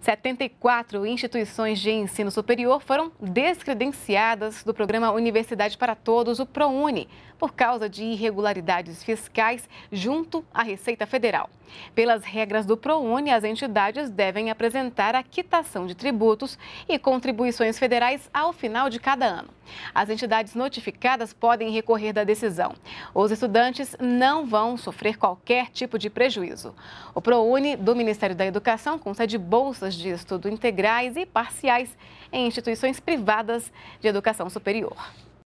74 instituições de ensino superior foram descredenciadas do programa Universidade para Todos, o ProUni, por causa de irregularidades fiscais junto à Receita Federal. Pelas regras do ProUni, as entidades devem apresentar a quitação de tributos e contribuições federais ao final de cada ano. As entidades notificadas podem recorrer da decisão. Os estudantes não vão sofrer qualquer tipo de prejuízo. O ProUni do Ministério da Educação concede bolsas bolsas de estudo integrais e parciais em instituições privadas de educação superior.